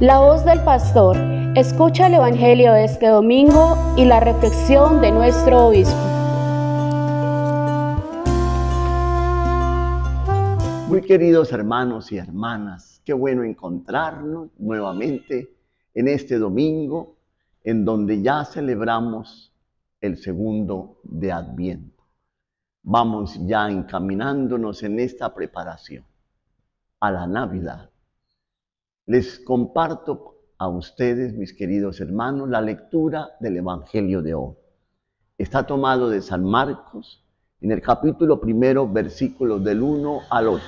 La voz del pastor. Escucha el Evangelio de este domingo y la reflexión de nuestro obispo. Muy queridos hermanos y hermanas, qué bueno encontrarnos nuevamente en este domingo en donde ya celebramos el segundo de Adviento. Vamos ya encaminándonos en esta preparación a la Navidad les comparto a ustedes, mis queridos hermanos, la lectura del Evangelio de hoy. Está tomado de San Marcos en el capítulo primero, versículos del 1 al 8.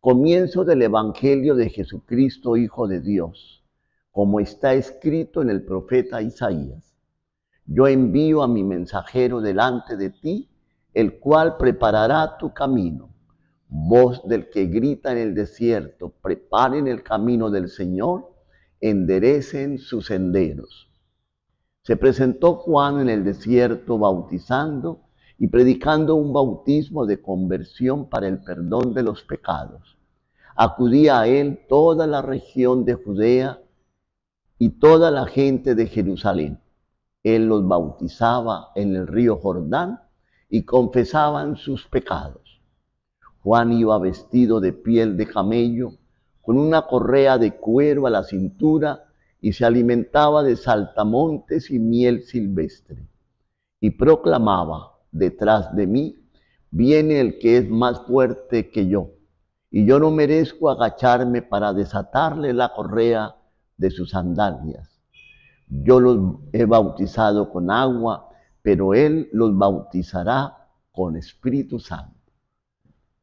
Comienzo del Evangelio de Jesucristo, Hijo de Dios, como está escrito en el profeta Isaías. Yo envío a mi mensajero delante de ti, el cual preparará tu camino voz del que grita en el desierto, preparen el camino del Señor, enderecen sus senderos. Se presentó Juan en el desierto bautizando y predicando un bautismo de conversión para el perdón de los pecados. Acudía a él toda la región de Judea y toda la gente de Jerusalén. Él los bautizaba en el río Jordán y confesaban sus pecados Juan iba vestido de piel de camello, con una correa de cuero a la cintura y se alimentaba de saltamontes y miel silvestre. Y proclamaba, detrás de mí, viene el que es más fuerte que yo, y yo no merezco agacharme para desatarle la correa de sus sandalias. Yo los he bautizado con agua, pero él los bautizará con Espíritu Santo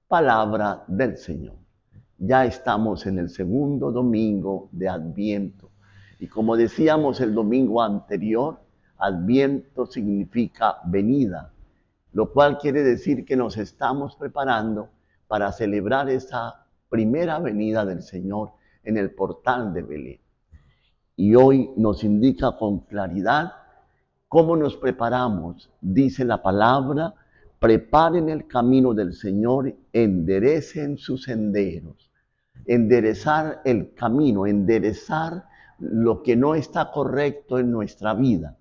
palabra del Señor. Ya estamos en el segundo domingo de Adviento. Y como decíamos el domingo anterior, Adviento significa venida, lo cual quiere decir que nos estamos preparando para celebrar esa primera venida del Señor en el portal de Belén. Y hoy nos indica con claridad cómo nos preparamos, dice la palabra, preparen el camino del Señor, enderecen sus senderos. Enderezar el camino, enderezar lo que no está correcto en nuestra vida.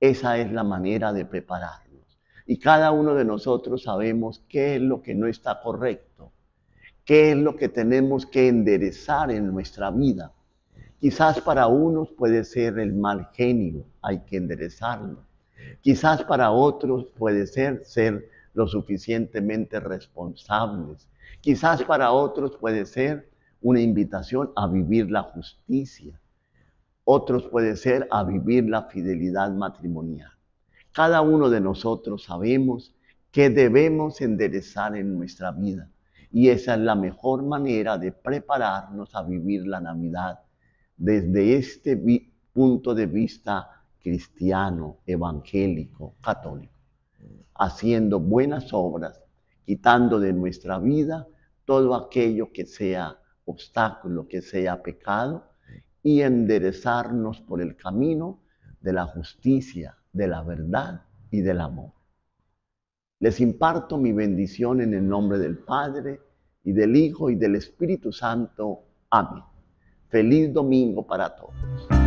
Esa es la manera de prepararnos. Y cada uno de nosotros sabemos qué es lo que no está correcto, qué es lo que tenemos que enderezar en nuestra vida. Quizás para unos puede ser el mal genio, hay que enderezarlo Quizás para otros puede ser ser lo suficientemente responsables. Quizás para otros puede ser una invitación a vivir la justicia. Otros puede ser a vivir la fidelidad matrimonial. Cada uno de nosotros sabemos que debemos enderezar en nuestra vida. Y esa es la mejor manera de prepararnos a vivir la Navidad desde este punto de vista cristiano, evangélico, católico, haciendo buenas obras, quitando de nuestra vida todo aquello que sea obstáculo, que sea pecado, y enderezarnos por el camino de la justicia, de la verdad y del amor. Les imparto mi bendición en el nombre del Padre, y del Hijo, y del Espíritu Santo. Amén. Feliz domingo para todos.